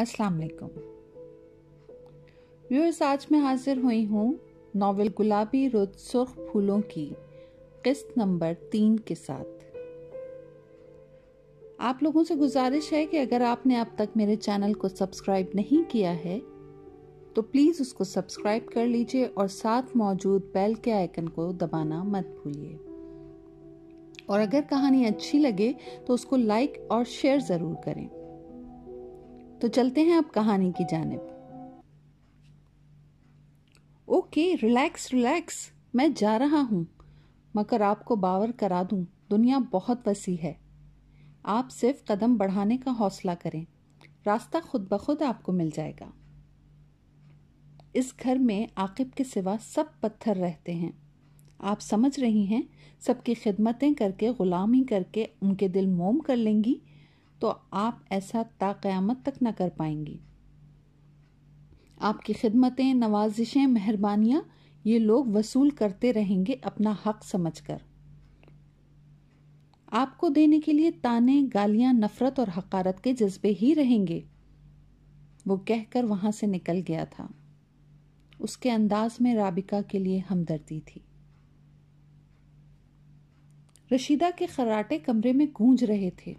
अस्सलाम वालेकुम व्यूअर्स आज मैं हाजिर हुई हूँ नावल गुलाबी रुद सुर्ख फूलों की किस्त नंबर तीन के साथ आप लोगों से गुजारिश है कि अगर आपने अब तक मेरे चैनल को सब्सक्राइब नहीं किया है तो प्लीज़ उसको सब्सक्राइब कर लीजिए और साथ मौजूद बेल के आइकन को दबाना मत भूलिए और अगर कहानी अच्छी लगे तो उसको लाइक और शेयर ज़रूर करें तो चलते हैं अब कहानी की जानब ओके रिलैक्स रिलैक्स मैं जा रहा हूँ मगर आपको बावर करा दूं दुनिया बहुत वसी है आप सिर्फ कदम बढ़ाने का हौसला करें रास्ता खुद ब खुद आपको मिल जाएगा इस घर में आकिब के सिवा सब पत्थर रहते हैं आप समझ रही हैं सबकी खिदमतें करके ग़ुलामी करके उनके दिल मोम कर लेंगी तो आप ऐसा ताक़यामत तक ना कर पाएंगी आपकी खिदमतें नवाजिशें मेहरबानियाँ ये लोग वसूल करते रहेंगे अपना हक समझकर आपको देने के लिए ताने गालियां नफरत और हकारत के जज्बे ही रहेंगे वो कहकर वहां से निकल गया था उसके अंदाज में राबिका के लिए हमदर्दी थी रशीदा के खराटे कमरे में गूंज रहे थे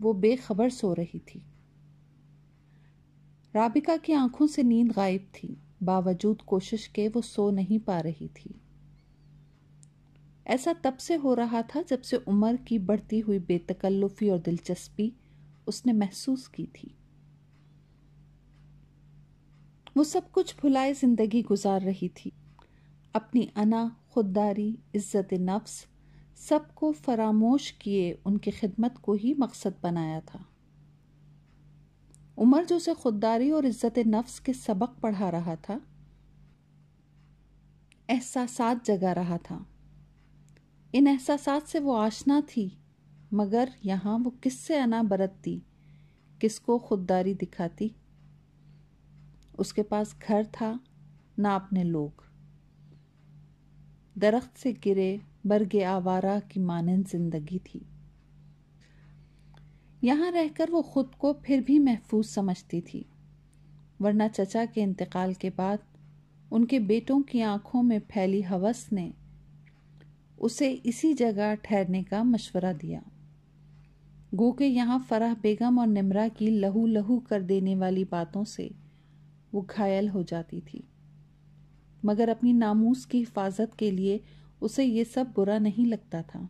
वो बेखबर सो रही थी राबिका की आंखों से नींद गायब थी बावजूद कोशिश के वो सो नहीं पा रही थी ऐसा तब से हो रहा था जब से उमर की बढ़ती हुई बेतकल्लुफी और दिलचस्पी उसने महसूस की थी वो सब कुछ भुलाए जिंदगी गुजार रही थी अपनी अना खुददारी इज्जत नफ्स सबको फरामोश किए उनकी खिदमत को ही मकसद बनाया था उमर जो उसे खुददारी और इज्जत नफ्स के सबक पढ़ा रहा था एहसास जगा रहा था इन एहसास से वो आशना थी मगर यहाँ वो किससे अना बरतती किसको खुददारी दिखाती उसके पास घर था ना अपने लोग दरख्त से गिरे बर्ग आवारा की मानंद जिंदगी थी यहाँ रहकर वो खुद को फिर भी महफूज समझती थी वरना चचा के इंतकाल के बाद उनके बेटों की आंखों में फैली हवस ने उसे इसी जगह ठहरने का मशवरा दिया गो के यहाँ फराह बेगम और निमरा की लहू लहू कर देने वाली बातों से वो घायल हो जाती थी मगर अपनी नामूस की हिफाजत के लिए उसे ये सब बुरा नहीं लगता था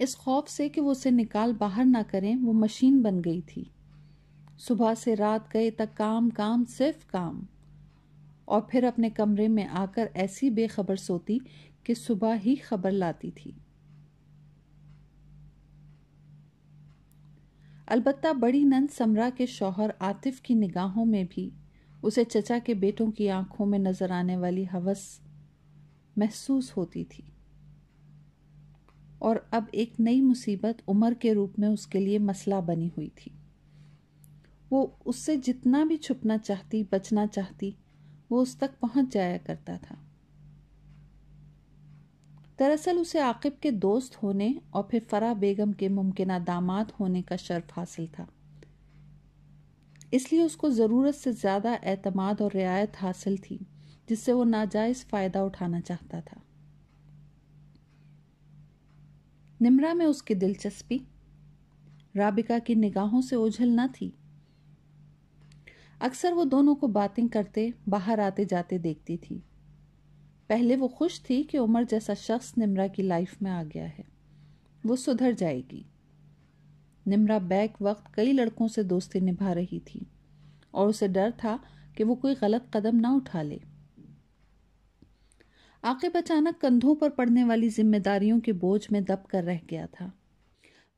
इस खौफ से कि वो उसे निकाल बाहर ना करें वो मशीन बन गई थी सुबह से रात गए तक काम काम सिर्फ काम और फिर अपने कमरे में आकर ऐसी बेखबर सोती कि सुबह ही खबर लाती थी अलबत्ता बड़ी नंद समरा के शौहर आतिफ की निगाहों में भी उसे चचा के बेटों की आंखों में नजर आने वाली हवस महसूस होती थी और अब एक नई मुसीबत उम्र के रूप में उसके लिए मसला बनी हुई थी वो उससे जितना भी छुपना चाहती बचना चाहती वो उस तक पहुंच जाया करता था दरअसल उसे आकिब के दोस्त होने और फिर फरा बेगम के मुमकिन दामाद होने का शर्फ हासिल था इसलिए उसको ज़रूरत से ज़्यादा एतमाद और रियायत हासिल थी जिससे वो नाजायज फायदा उठाना चाहता था निमरा में उसकी दिलचस्पी राबिका की निगाहों से ओझल न थी अक्सर वो दोनों को बातें करते बाहर आते जाते देखती थी पहले वो खुश थी कि उमर जैसा शख्स निमरा की लाइफ में आ गया है वो सुधर जाएगी निमरा बैक वक्त कई लड़कों से दोस्ती निभा रही थी और उसे डर था कि वो कोई गलत कदम ना उठा ले आकिब अचानक कंधों पर पड़ने वाली जिम्मेदारियों के बोझ में दब कर रह गया था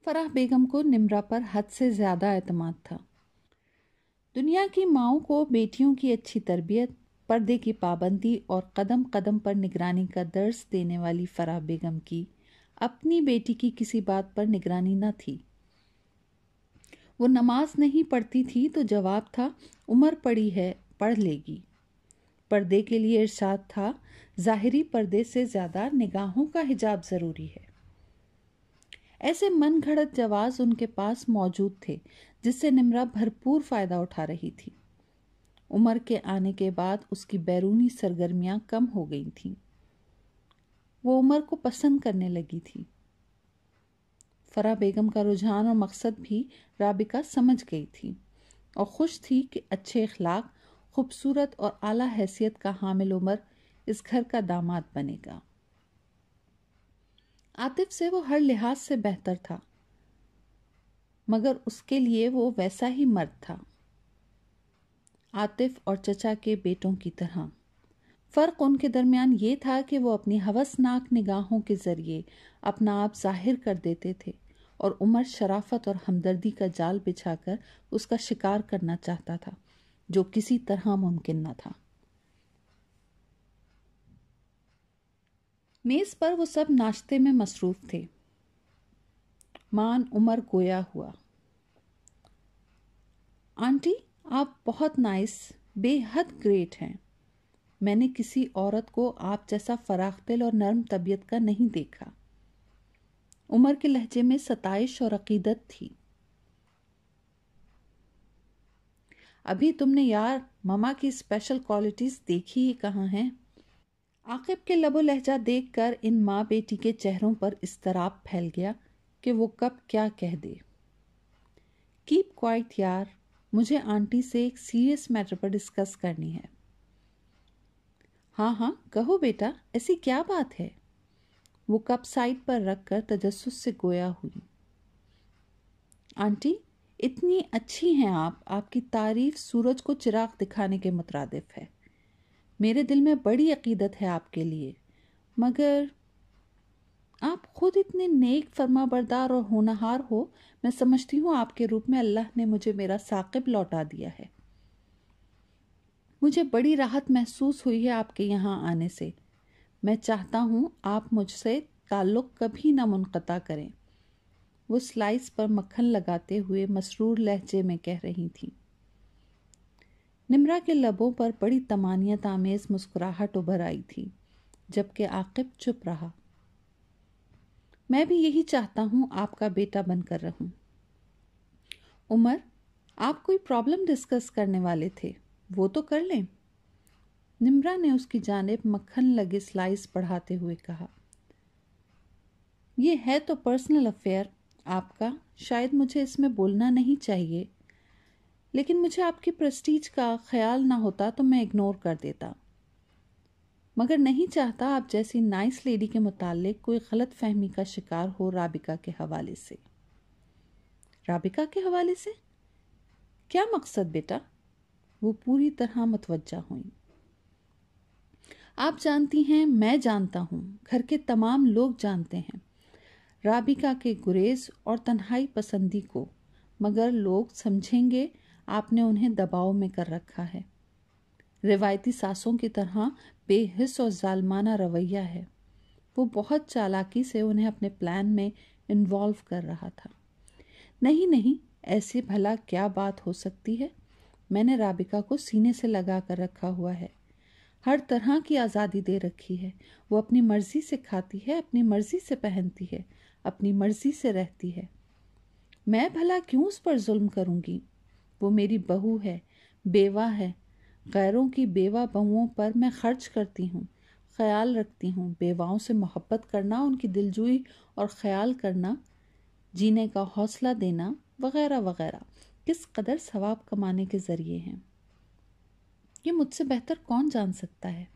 फराह बेगम को निमरा पर हद से ज़्यादा अतमाद था दुनिया की माओ को बेटियों की अच्छी तरबियत पर्दे की पाबंदी और कदम कदम पर निगरानी का दर्ज देने वाली फराह बेगम की अपनी बेटी की किसी बात पर निगरानी न थी वो नमाज नहीं पढ़ती थी तो जवाब था उम्र पड़ी है पढ़ लेगी पर्दे के लिए इरशाद था ज़ाहरी पर्दे से ज़्यादा निगाहों का हिजाब ज़रूरी है ऐसे मन घड़त जवाज उनके पास मौजूद थे जिससे निमरा भरपूर फ़ायदा उठा रही थी उम्र के आने के बाद उसकी बैरूनी सरगर्मियां कम हो गई थी वो उमर को पसंद करने लगी थी फरा बेगम का रुझान और मकसद भी राबिका समझ गई थी और खुश थी कि अच्छे अखलाक खूबसूरत और आला हैसियत का हामिल उमर इस घर का दामाद बनेगा आतिफ से वो हर लिहाज से बेहतर था मगर उसके लिए वो वैसा ही मर्द था आतिफ और चचा के बेटों की तरह फ़र्क उनके दरमियान ये था कि वो अपनी हवसनाक निगाहों के ज़रिए अपना आप जाहिर कर देते थे और उमर शराफत और हमदर्दी का जाल बिछाकर उसका शिकार करना चाहता था जो किसी तरह मुमकिन न था मेज पर वो सब नाश्ते में मसरूफ थे मान उमर गोया हुआ आंटी आप बहुत नाइस बेहद ग्रेट हैं मैंने किसी औरत को आप जैसा फराख दिल और नरम तबीयत का नहीं देखा उमर के लहजे में सताइश और अकीदत थी अभी तुमने यार ममा की स्पेशल क्वालिटीज़ देखी ही कहाँ हैं आकिब के लबो लहजा कर इन माँ बेटी के चेहरों पर इस्तराब फैल गया कि वो कब क्या कह दे कीप क्वाइट यार मुझे आंटी से एक सीरियस मैटर पर डिस्कस करनी है हाँ हाँ कहो बेटा ऐसी क्या बात है वो कप साइड पर रख कर तजस्स से गोया हुई आंटी इतनी अच्छी हैं आप आपकी तारीफ सूरज को चिराग दिखाने के मुतरदफ है मेरे दिल में बड़ी अकीदत है आपके लिए मगर आप खुद इतने नेक फर्मा बरदार और होनहार हो मैं समझती हूँ आपके रूप में अल्लाह ने मुझे मेरा साकिब लौटा दिया है मुझे बड़ी राहत महसूस हुई है आपके यहाँ आने से मैं चाहता हूँ आप मुझसे ताल्लुक़ कभी ना मुनक़ा करें वो स्लाइस पर मक्खन लगाते हुए मसरूर लहजे में कह रही थी निमरा के लबों पर बड़ी तमानियत आमेज मुस्कुराहट उभर आई थी जबकि आकिब चुप रहा मैं भी यही चाहता हूँ आपका बेटा बनकर रहूँ उमर आप कोई प्रॉब्लम डिस्कस करने वाले थे वो तो कर लें निमरा ने उसकी जानब मक्खन लगे स्लाइस बढ़ाते हुए कहा यह है तो पर्सनल अफेयर आपका शायद मुझे इसमें बोलना नहीं चाहिए लेकिन मुझे आपकी प्रस्टीज का ख्याल ना होता तो मैं इग्नोर कर देता मगर नहीं चाहता आप जैसी नाइस लेडी के मुतालिक कोई गलत फहमी का शिकार हो राबिका के हवाले से राबिका के हवाले से क्या मकसद बेटा वो पूरी तरह मतवजा हुई आप जानती हैं मैं जानता हूं घर के तमाम लोग जानते हैं राबिका के गुरेज और तन्हाई पसंदी को मगर लोग समझेंगे आपने उन्हें दबाव में कर रखा है रिवायती सासों की तरह बेहिस और जालमाना रवैया है वो बहुत चालाकी से उन्हें अपने प्लान में इन्वॉल्व कर रहा था नहीं नहीं ऐसे भला क्या बात हो सकती है मैंने राबिका को सीने से लगा कर रखा हुआ है हर तरह की आज़ादी दे रखी है वो अपनी मर्जी से खाती है अपनी मर्जी से पहनती है अपनी मर्जी से रहती है मैं भला क्यों उस पर जुल्म करूंगी वो मेरी बहू है बेवा है गैरों की बेवा बहुओं पर मैं खर्च करती हूँ ख्याल रखती हूँ बेवाओं से मोहब्बत करना उनकी दिलजोई और ख्याल करना जीने का हौसला देना वगैरह वगैरह किस कदर सवाब कमाने के ज़रिए हैं ये मुझसे बेहतर कौन जान सकता है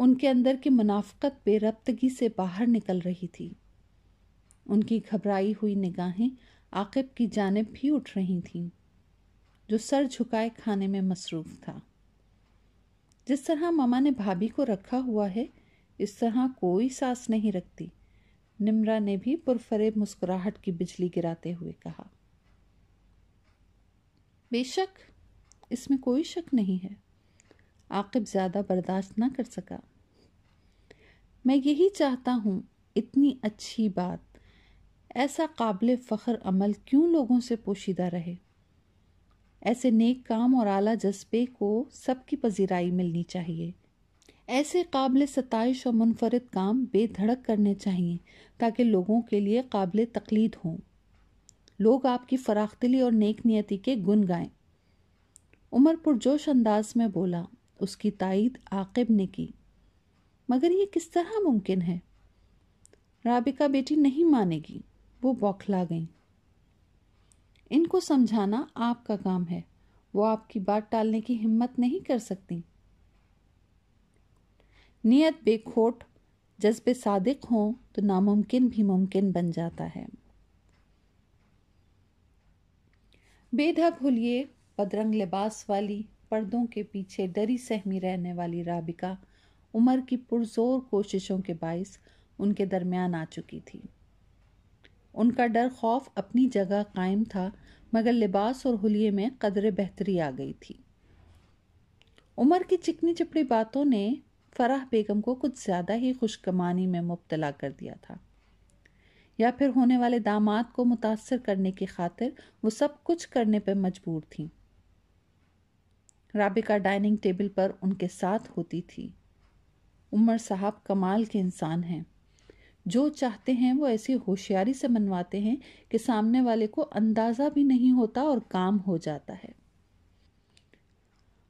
उनके अंदर की मुनाफ्त बेरब्तगी से बाहर निकल रही थी उनकी घबराई हुई निगाहें आकिब की जानब भी उठ रही थीं जो सर झुकाए खाने में मसरूफ़ था जिस तरह ममा ने भाभी को रखा हुआ है इस तरह कोई सांस नहीं रखती निम्रा ने भी पुरफरेब मुस्कुराहट की बिजली गिराते हुए कहा बेशक इसमें कोई शक नहीं है आकिब ज़्यादा बर्दाश्त ना कर सका मैं यही चाहता हूँ इतनी अच्छी बात ऐसा काबिल फ़ख्र अमल क्यों लोगों से पोशीदा रहे ऐसे नेक काम और आला जज्बे को सबकी पजीराई मिलनी चाहिए ऐसे काबिल सतश और मुनफरद काम बेधड़क करने चाहिए ताकि लोगों के लिए काबिल तकलीद हों लोग आपकी फराख्तली और नेक नियति के गुन गाएं उमर पुरजोश अंदाज में बोला उसकी तायद आकिब ने की मगर ये किस तरह मुमकिन है राबिका बेटी नहीं मानेगी वो बौखला गईं इनको समझाना आपका काम है वो आपकी बात टालने की हिम्मत नहीं कर सकती नियत बेखोट जज्बे सादिक हों तो नामुमकिन भी मुमकिन बन जाता है बेधा हुलिये बदरंग लिबास वाली पर्दों के पीछे डरी सहमी रहने वाली राबिका उमर की पुरजोर कोशिशों के बायस उनके दरमियान आ चुकी थी उनका डर खौफ अपनी जगह कायम था मगर लिबास और हुलिये में कदर बेहतरी आ गई थी उमर की चिकनी चिपड़ी बातों ने फराह बेगम को कुछ ज़्यादा ही खुशकमानी में मुबतला कर दिया था या फिर होने वाले दामाद को मुतासर करने की खातिर वो सब कुछ करने पर मजबूर थी राबिका डाइनिंग टेबल पर उनके साथ होती थी उमर साहब कमाल के इंसान हैं जो चाहते हैं वो ऐसी होशियारी से मनवाते हैं कि सामने वाले को अंदाज़ा भी नहीं होता और काम हो जाता है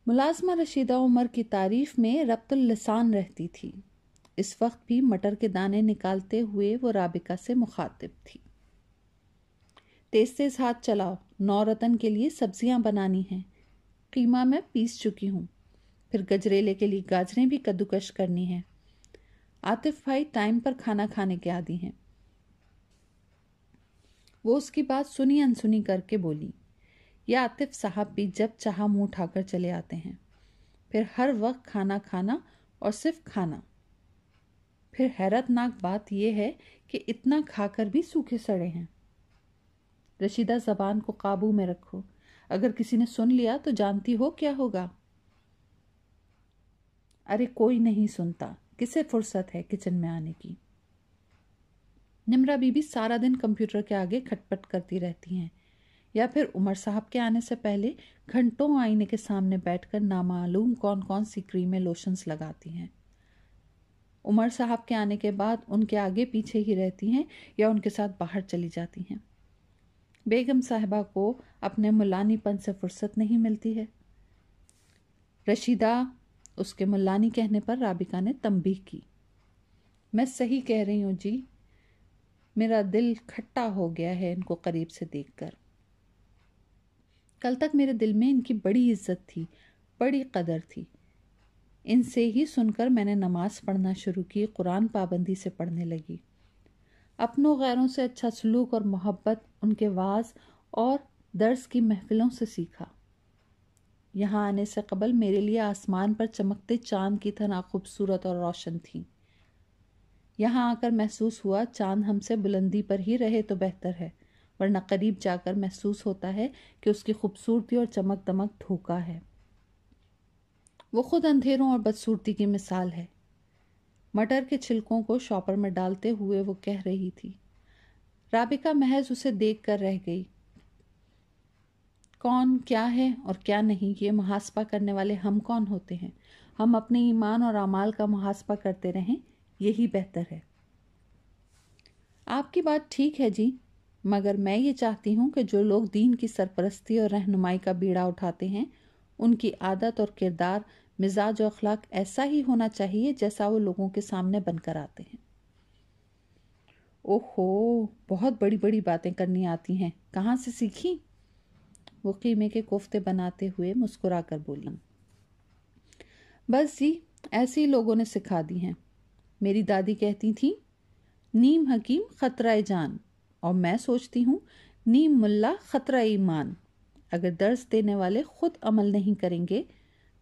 मुलाजमा रशीदा उमर की तारीफ में रब्तुल्लसान रहती थी इस वक्त भी मटर के दाने निकालते हुए वो राबिका से मुखातिब थी तेज तेज हाथ चलाओ नौरतन के लिए सब्जियां बनानी हैं कीमा मैं पीस चुकी हूँ फिर गजरेले के लिए गाजरें भी कद्दूकश करनी है आतिफ भाई टाइम पर खाना खाने के आदि हैं वो उसकी बात सुनी अनसुनी करके बोली यह आतिफ साहब भी जब चाह मुंह उठाकर चले आते हैं फिर हर वक्त खाना खाना और सिर्फ खाना फिर हैरतनाक बात यह है कि इतना खाकर भी सूखे सड़े हैं रशीदा जबान को काबू में रखो अगर किसी ने सुन लिया तो जानती हो क्या होगा अरे कोई नहीं सुनता किसे फुर्सत है किचन में आने की निमरा बीबी सारा दिन कंप्यूटर के आगे खटपट करती रहती हैं या फिर उमर साहब के आने से पहले घंटों आईने के सामने बैठकर नामालूम कौन कौन सी क्रीमें लोशंस लगाती हैं उमर साहब के आने के बाद उनके आगे पीछे ही रहती हैं या उनके साथ बाहर चली जाती हैं बेगम साहबा को अपने मुलानीपन से फुर्सत नहीं मिलती है रशीदा उसके मुल्लानी कहने पर राबिका ने तंबी की मैं सही कह रही हूँ जी मेरा दिल खट्टा हो गया है इनको करीब से देखकर कल तक मेरे दिल में इनकी बड़ी इज्जत थी बड़ी कदर थी इनसे ही सुनकर मैंने नमाज पढ़ना शुरू की कुरान पाबंदी से पढ़ने लगी अपनों गैरों से अच्छा सलूक और मोहब्बत उनके वाज और दर्ज की महफिलों से सीखा यहाँ आने से कबल मेरे लिए आसमान पर चमकते चांद की तरह खूबसूरत और रोशन थी यहाँ आकर महसूस हुआ चांद हमसे बुलंदी पर ही रहे तो बेहतर है वरना करीब जाकर महसूस होता है कि उसकी खूबसूरती और चमक दमक धोखा है वो खुद अंधेरों और बदसूरती की मिसाल है मटर के छिलकों को शॉपर में डालते हुए वो कह रही थी राबिका महज उसे देख कर रह गई कौन क्या है और क्या नहीं ये मुहासपा करने वाले हम कौन होते हैं हम अपने ईमान और अमाल का मुहासपा करते रहें यही बेहतर है आपकी बात ठीक है जी मगर मैं ये चाहती हूँ कि जो लोग दीन की सरपरस्ती और रहनुमाई का बीड़ा उठाते हैं उनकी आदत और किरदार मिजाज और अखलाक ऐसा ही होना चाहिए जैसा वो लोगों के सामने बनकर आते हैं ओहो बहुत बड़ी बड़ी बातें करनी आती हैं कहाँ से सीखी वो कीमे के कोफ्ते बनाते हुए मुस्कुरा कर बोला बस जी ऐसे ही लोगों ने सिखा दी हैं मेरी दादी कहती थी नीम हकीम ख़तरा जान और मैं सोचती हूँ नीम मुल्ला ख़तरा ईमान अगर दर्ज देने वाले खुद अमल नहीं करेंगे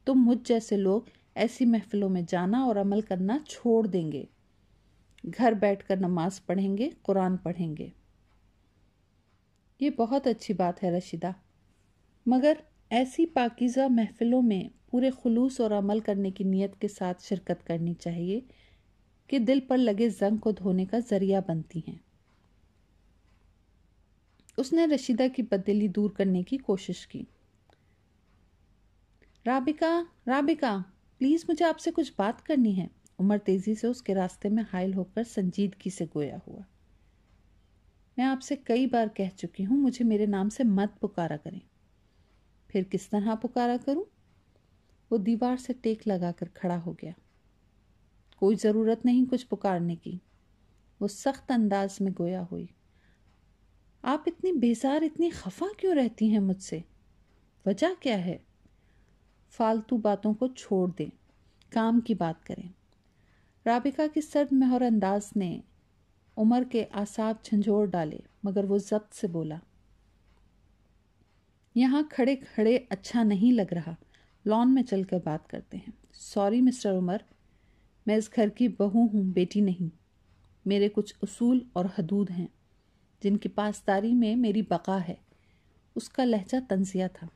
तो मुझ जैसे लोग ऐसी महफिलों में जाना और अमल करना छोड़ देंगे घर बैठकर नमाज पढ़ेंगे कुरान पढ़ेंगे ये बहुत अच्छी बात है रशीदा मगर ऐसी पाकिज़ा महफ़िलों में पूरे खलूस और अमल करने की नीयत के साथ शिरकत करनी चाहिए कि दिल पर लगे जंग को धोने का ज़रिया बनती हैं उसने रशीदा की बदली दूर करने की कोशिश की राबिका राबिका प्लीज़ मुझे आपसे कुछ बात करनी है उमर तेज़ी से उसके रास्ते में हायल होकर संजीदगी से गोया हुआ मैं आपसे कई बार कह चुकी हूँ मुझे मेरे नाम से मत पुकारा करें फिर किस तरह पुकारा करूं? वो दीवार से टेक लगाकर खड़ा हो गया कोई ज़रूरत नहीं कुछ पुकारने की वो सख्त अंदाज में गोया हुई आप इतनी बेजार इतनी खफा क्यों रहती हैं मुझसे वजह क्या है फालतू बातों को छोड़ दें काम की बात करें राबिका की सर्द मेहर अंदाज ने उमर के आसाब झंझोर डाले मगर वो जब्त से बोला यहाँ खड़े खड़े अच्छा नहीं लग रहा लॉन में चल कर बात करते हैं सॉरी मिस्टर उमर मैं इस घर की बहू हूँ बेटी नहीं मेरे कुछ असूल और हदूद हैं जिनकी पासदारी में मेरी बका है उसका लहजा तंजिया था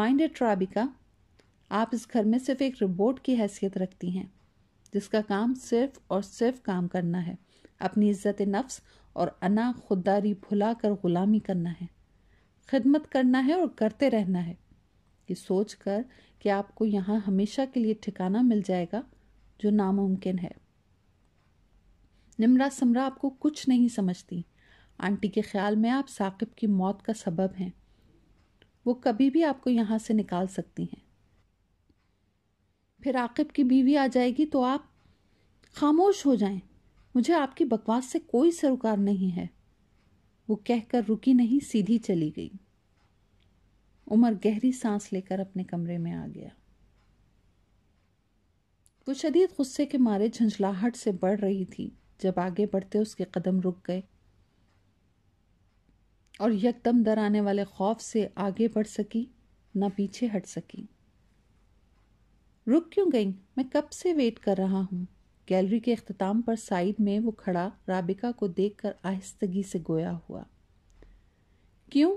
माइंड ट्राबिका आप इस घर में सिर्फ एक रिबोट की हैसियत रखती हैं जिसका काम सिर्फ और सिर्फ काम करना है अपनी इज्जत नफ्स और अना खुददारी भुला कर गुलामी करना है खदमत करना है और करते रहना है ये सोच कर कि आपको यहाँ हमेशा के लिए ठिकाना मिल जाएगा जो नामुमकिन है निमरा समरा आपको कुछ नहीं समझती आंटी के ख्याल में आप साकिब की मौत का सबब हैं वो कभी भी आपको यहाँ से निकाल सकती हैं फिर आकिब की बीवी आ जाएगी तो आप खामोश हो जाएं मुझे आपकी बकवास से कोई सरोकार नहीं है वो कहकर रुकी नहीं सीधी चली गई उमर गहरी सांस लेकर अपने कमरे में आ गया वो शदीद गुस्से के मारे झंझलाहट से बढ़ रही थी जब आगे बढ़ते उसके कदम रुक गए और यकदम दर आने वाले खौफ से आगे बढ़ सकी ना पीछे हट सकी रुक क्यों गई मैं कब से वेट कर रहा हूं गैलरी के अख्ताम पर साइड में वो खड़ा राबिका को देखकर आहिस्तगी से गोया हुआ क्यों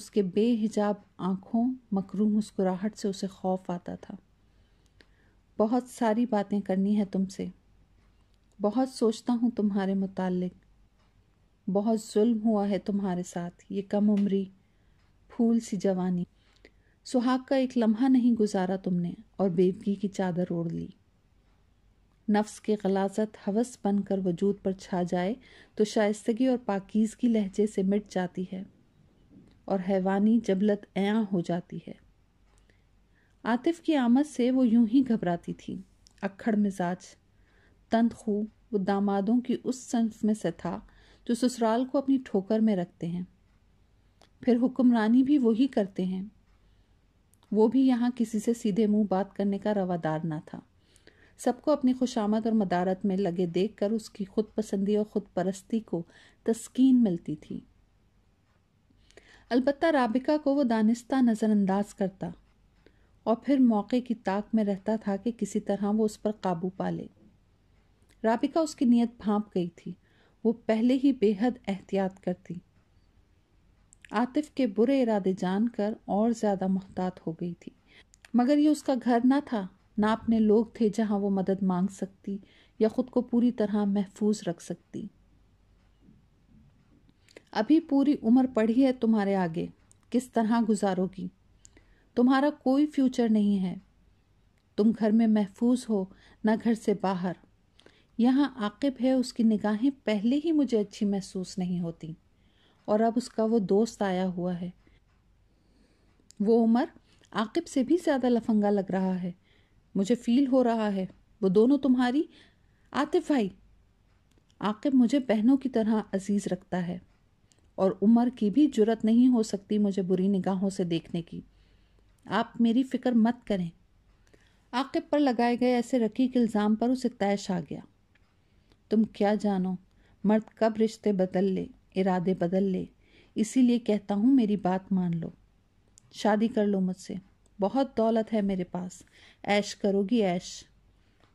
उसके बेहिजाब आंखों मकरू मुस्कुराहट से उसे खौफ आता था बहुत सारी बातें करनी है तुमसे बहुत सोचता हूँ तुम्हारे मुतालिक बहुत जुल्म हुआ है तुम्हारे साथ ये कम उम्री फूल सी जवानी सुहाग का एक लम्हा नहीं गुजारा तुमने और बेबकी की चादर ओढ़ ली नफ्स की गलाजत हवस बनकर वजूद पर छा जाए तो शायस्तगी और पाकिजगी लहजे से मिट जाती है और हैवानी जबलत आया हो जाती है आतिफ की आमद से वो यूं ही घबराती थी अक्खड़ मिजाज तनखू वो दामादों की उस सन्फ में से था जो ससुराल को अपनी ठोकर में रखते हैं फिर हुक्मरानी भी वही करते हैं वो भी यहाँ किसी से सीधे मुंह बात करने का रवादार ना था सबको अपनी खुशामद और मदारत में लगे देखकर उसकी खुद पसंदी और खुद परस्ती को तस्कीन मिलती थी अलबत् राबिका को वो दानिस्ता नज़रअंदाज करता और फिर मौके की ताक में रहता था कि किसी तरह वो उस पर काबू पा ले राबिका उसकी नीयत भांप गई थी वो पहले ही बेहद एहतियात करती आतिफ के बुरे इरादे जानकर और ज़्यादा मोहतात हो गई थी मगर ये उसका घर ना था ना अपने लोग थे जहां वो मदद मांग सकती या खुद को पूरी तरह महफूज रख सकती अभी पूरी उम्र पड़ी है तुम्हारे आगे किस तरह गुजारोगी तुम्हारा कोई फ्यूचर नहीं है तुम घर में महफूज हो ना घर से बाहर यहाँ आकिब है उसकी निगाहें पहले ही मुझे अच्छी महसूस नहीं होती और अब उसका वो दोस्त आया हुआ है वो उमर आकिब से भी ज़्यादा लफंगा लग रहा है मुझे फील हो रहा है वो दोनों तुम्हारी आतिफ भाई आकिब मुझे बहनों की तरह अजीज़ रखता है और उम्र की भी जुरत नहीं हो सकती मुझे बुरी निगाहों से देखने की आप मेरी फ़िक्र मत करें आकिब पर लगाए गए ऐसे के इल्ज़ाम पर उसे तैश आ गया तुम क्या जानो मर्द कब रिश्ते बदल ले इरादे बदल ले इसीलिए कहता हूँ मेरी बात मान लो शादी कर लो मुझसे बहुत दौलत है मेरे पास ऐश करोगी ऐश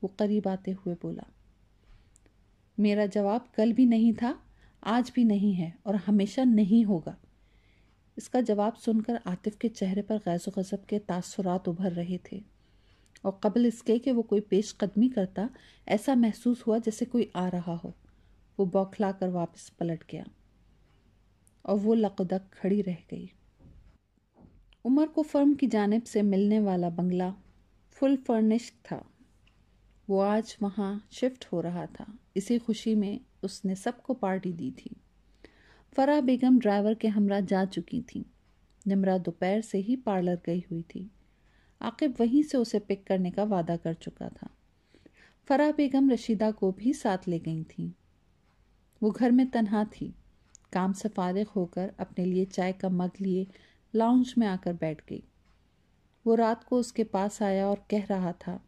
वो करीब आते हुए बोला मेरा जवाब कल भी नहीं था आज भी नहीं है और हमेशा नहीं होगा इसका जवाब सुनकर आतिफ के चेहरे पर गैज़ गज़ब के तासरात उभर रहे थे और कबल इसके कि वो कोई पेश कदमी करता ऐसा महसूस हुआ जैसे कोई आ रहा हो वो बौखला कर वापस पलट गया और वो लकदक खड़ी रह गई उमर को फर्म की जानब से मिलने वाला बंगला फुल फर्निश्ड था वो आज वहाँ शिफ्ट हो रहा था इसी खुशी में उसने सबको पार्टी दी थी फरा बेगम ड्राइवर के हमरा जा चुकी थी निमरा दोपहर से ही पार्लर गई हुई थी आकिब वहीं से उसे पिक करने का वादा कर चुका था फरा बेगम रशीदा को भी साथ ले गई थी वो घर में तनहा थी काम से फारग होकर अपने लिए चाय का मग लिए लाउंज में आकर बैठ गई वो रात को उसके पास आया और कह रहा था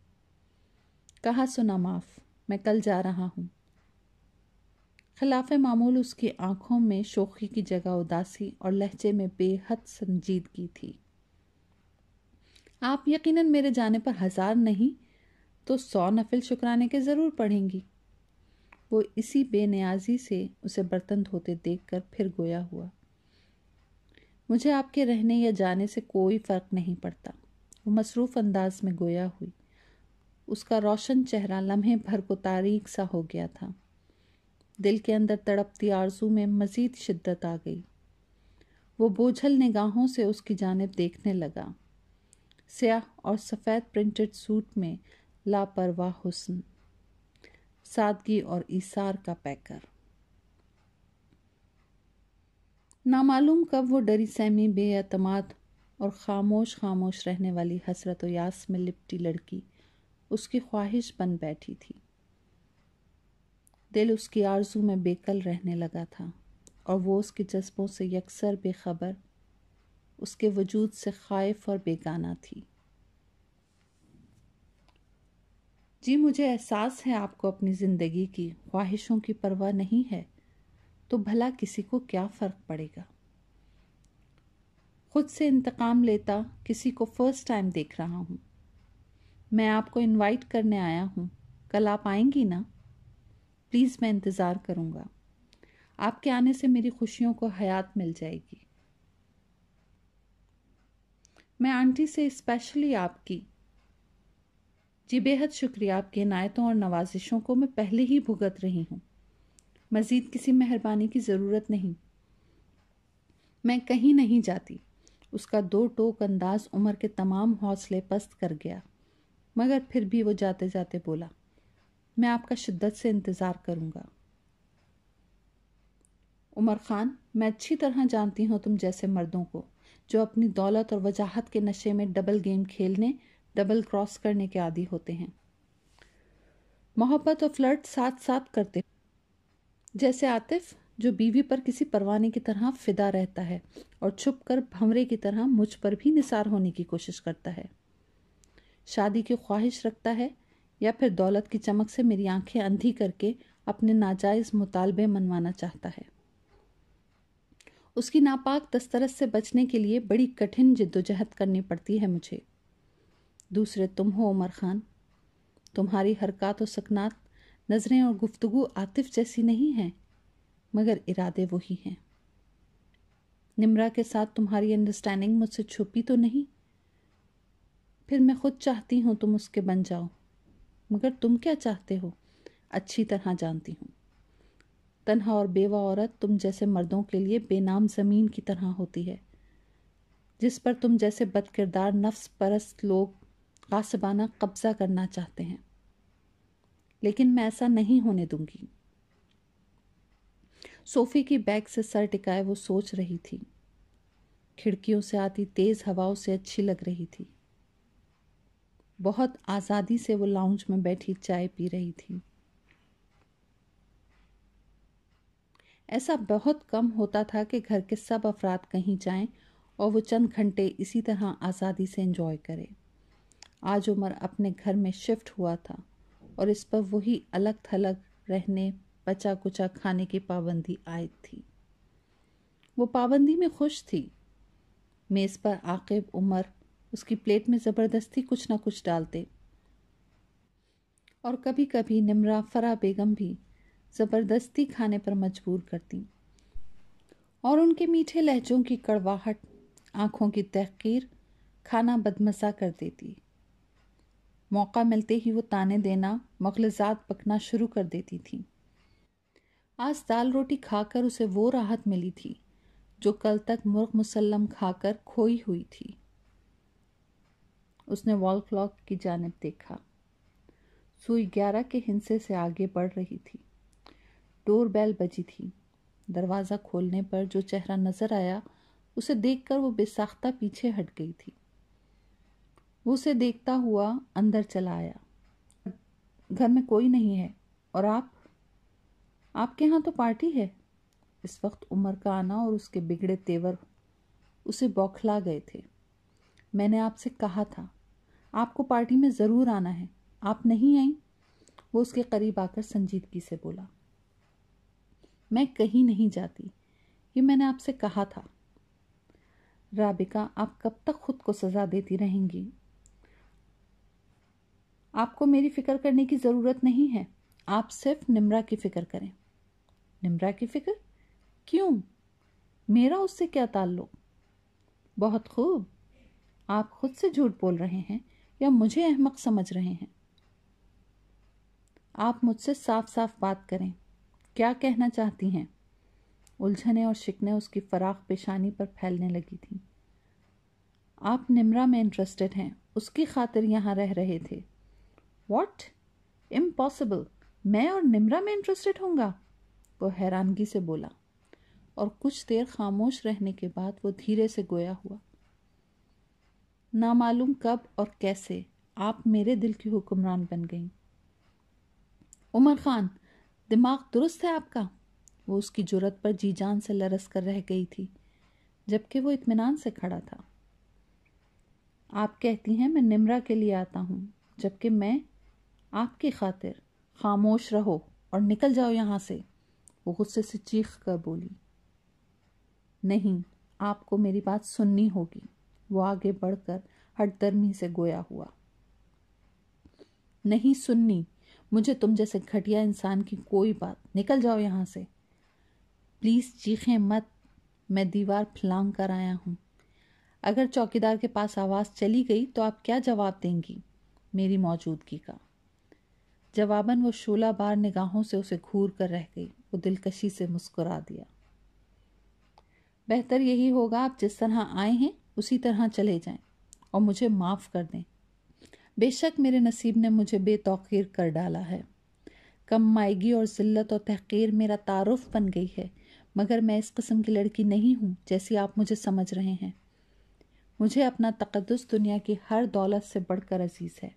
कहा सुना माफ़ मैं कल जा रहा हूँ खिलाफ मामूल उसकी आंखों में शोखी की जगह उदासी और लहजे में बेहद संजीदगी थी आप यकीनन मेरे जाने पर हज़ार नहीं तो सौ नफिल शुक्राने के ज़रूर पढ़ेंगी वो इसी बेनियाजी से उसे बर्तन धोते देखकर फिर गोया हुआ मुझे आपके रहने या जाने से कोई फ़र्क नहीं पड़ता वो मसरूफ़ अंदाज में गोया हुई उसका रोशन चेहरा लम्हे भर को तारीख सा हो गया था दिल के अंदर तड़पती आरजू में मज़ीद शिद्दत आ गई वो बोझल निगाहों से उसकी जानब देखने लगा स्याह और सफ़ेद प्रिंटेड सूट में लापरवाह हुसन सादगी और ईसार का पैकर नामालूम कब वो डरी सहमी बेअतमाद और खामोश खामोश रहने वाली हसरत यास में लिपटी लड़की उसकी ख्वाहिश बन बैठी थी दिल उसकी आरजू में बेकल रहने लगा था और वो उसके जज्बों से यकसर बेखबर उसके वजूद से खाइफ और बेगाना थी जी मुझे एहसास है आपको अपनी ज़िंदगी की ख्वाहिशों की परवाह नहीं है तो भला किसी को क्या फ़र्क पड़ेगा खुद से इंतकाम लेता किसी को फर्स्ट टाइम देख रहा हूँ मैं आपको इनवाइट करने आया हूँ कल आप आएंगी ना प्लीज़ मैं इंतज़ार करूँगा आपके आने से मेरी खुशियों को हयात मिल जाएगी मैं आंटी से स्पेशली आपकी जी बेहद शुक्रिया आपकी इनायतों और नवाजिशों को मैं पहले ही भुगत रही हूँ मज़ीद किसी मेहरबानी की ज़रूरत नहीं मैं कहीं नहीं जाती उसका दो टोक अंदाज उमर के तमाम हौसले पस्त कर गया मगर फिर भी वो जाते जाते बोला मैं आपका शिद्दत से इंतज़ार करूँगा उमर ख़ान मैं अच्छी तरह जानती हूँ तुम जैसे मर्दों को जो अपनी दौलत और वजाहत के नशे में डबल गेम खेलने डबल क्रॉस करने के आदि होते हैं मोहब्बत और फ्लर्ट साथ साथ करते जैसे आतिफ जो बीवी पर किसी परवाने की तरह फिदा रहता है और छुप कर भंवरे की तरह मुझ पर भी निसार होने की कोशिश करता है शादी की ख्वाहिश रखता है या फिर दौलत की चमक से मेरी आंखें अंधी करके अपने नाजायज़ मुतालबे मनवाना चाहता है उसकी नापाक दस्तरस से बचने के लिए बड़ी कठिन जिद्दोजहद करनी पड़ती है मुझे दूसरे तुम हो उमर खान तुम्हारी हरकत व सकनात नज़रें और गुफ्तगु आतिफ जैसी नहीं हैं मगर इरादे वही हैं निमरा के साथ तुम्हारी अंडरस्टैंडिंग मुझसे छुपी तो नहीं फिर मैं खुद चाहती हूँ तुम उसके बन जाओ मगर तुम क्या चाहते हो अच्छी तरह जानती हूँ तनहा और बेवा औरत तुम जैसे मर्दों के लिए बेनाम ज़मीन की तरह होती है जिस पर तुम जैसे बदकिरदार नफ्स परस्त लोग कासबाना कब्ज़ा करना चाहते हैं लेकिन मैं ऐसा नहीं होने दूंगी सोफे की बैग से सर टिकाए वो सोच रही थी खिड़कियों से आती तेज हवाओं से अच्छी लग रही थी बहुत आज़ादी से वो लाउंज में बैठी चाय पी रही थी ऐसा बहुत कम होता था कि घर के सब अफराद कहीं जाएं और वो चंद घंटे इसी तरह आज़ादी से एंजॉय करें आज उमर अपने घर में शिफ्ट हुआ था और इस पर वही अलग थलग रहने बचा कुचा खाने की पाबंदी आई थी वो पाबंदी में खुश थी मेज़ पर आकिब उमर उसकी प्लेट में ज़बरदस्ती कुछ ना कुछ डालते और कभी कभी निमरा फरा बेगम भी ज़बरदस्ती खाने पर मजबूर करती और उनके मीठे लहजों की कड़वाहट आंखों की तहकीर खाना बदमसा कर देती मौका मिलते ही वो ताने देना मखलजात पकना शुरू कर देती थी आज दाल रोटी खाकर उसे वो राहत मिली थी जो कल तक मुर्ख मुसलम खाकर खोई हुई थी उसने वॉल क्लॉक की जानब देखा सुई ग्यारह के हिंसे से आगे बढ़ रही थी डोर बेल बजी थी दरवाज़ा खोलने पर जो चेहरा नज़र आया उसे देखकर वो बेसाख्ता पीछे हट गई थी वो उसे देखता हुआ अंदर चला आया घर में कोई नहीं है और आप आपके यहाँ तो पार्टी है इस वक्त उमर का आना और उसके बिगड़े तेवर उसे बौखला गए थे मैंने आपसे कहा था आपको पार्टी में ज़रूर आना है आप नहीं आई वो उसके करीब आकर संजीदगी से बोला मैं कहीं नहीं जाती ये मैंने आपसे कहा था राबिका आप कब तक खुद को सज़ा देती रहेंगी आपको मेरी फ़िक्र करने की ज़रूरत नहीं है आप सिर्फ निम्रा की फ़िक्र करें निम्रा की फ़िक्र क्यों मेरा उससे क्या ताल्लुक बहुत खूब आप खुद से झूठ बोल रहे हैं या मुझे अहमक समझ रहे हैं आप मुझसे साफ साफ बात करें क्या कहना चाहती हैं उलझने और शिकने उसकी फराख पेशानी पर फैलने लगी थी आप निमरा में इंटरेस्टेड हैं उसकी खातिर यहाँ रह रहे थे वॉट इम्पॉसिबल मैं और निमरा में इंटरेस्टेड होंगा वो हैरानगी से बोला और कुछ देर खामोश रहने के बाद वो धीरे से गोया हुआ ना मालूम कब और कैसे आप मेरे दिल की हुक्मरान बन गई उमर खान दिमाग दुरुस्त है आपका वो उसकी जरूरत पर जी जान से लरस कर रह गई थी जबकि वो इतमान से खड़ा था आप कहती हैं मैं निमरा के लिए आता हूँ जबकि मैं आपकी खातिर खामोश रहो और निकल जाओ यहाँ से वो गुस्से से चीख कर बोली नहीं आपको मेरी बात सुननी होगी वो आगे बढ़कर हटदर्मी से गोया हुआ नहीं सुननी मुझे तुम जैसे घटिया इंसान की कोई बात निकल जाओ यहाँ से प्लीज़ चीखें मत मैं दीवार फ्लांग कर आया हूँ अगर चौकीदार के पास आवाज़ चली गई तो आप क्या जवाब देंगी मेरी मौजूदगी का जवाबन वो शोला बार निगाहों से उसे घूर कर रह गई वो दिलकशी से मुस्कुरा दिया बेहतर यही होगा आप जिस तरह आए हैं उसी तरह चले जाएं और मुझे माफ़ कर दें बेशक मेरे नसीब ने मुझे बेतौकीर कर डाला है कम मायगी और ज़िल्लत और तहकीर मेरा तारफ़ बन गई है मगर मैं इस कस्म की लड़की नहीं हूँ जैसी आप मुझे समझ रहे हैं मुझे अपना तकदस दुनिया की हर दौलत से बढ़कर अजीज़ है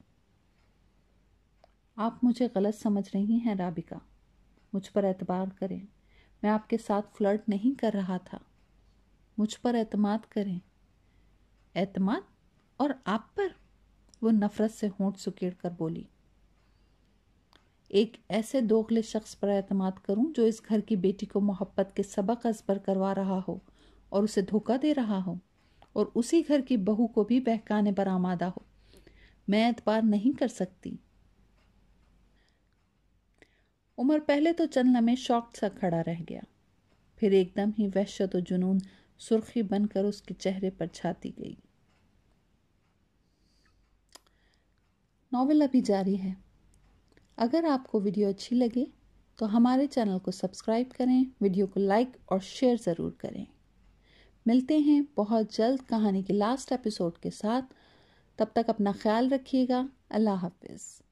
आप मुझे गलत समझ रही हैं राबिका मुझ पर एतबार करें मैं आपके साथ फ्लर्ट नहीं कर रहा था मुझ पर एतमाद करें एतमाद और आप पर वो नफ़रत से होंठ सुकेड़ कर बोली एक ऐसे दोखले शख्स पर एतमाद करूं जो इस घर की बेटी को मोहब्बत के सबक असबर करवा रहा हो और उसे धोखा दे रहा हो और उसी घर की बहू को भी बहकाने पर आमादा हो मैं एतबार नहीं कर सकती उमर पहले तो चंद लमे शौक सा खड़ा रह गया फिर एकदम ही वहशत व जुनून सुर्खी बनकर उसके चेहरे पर छाती गई नावल अभी जारी है अगर आपको वीडियो अच्छी लगे तो हमारे चैनल को सब्सक्राइब करें वीडियो को लाइक और शेयर ज़रूर करें मिलते हैं बहुत जल्द कहानी के लास्ट एपिसोड के साथ तब तक अपना ख्याल रखिएगा अल्लाह हाफिज़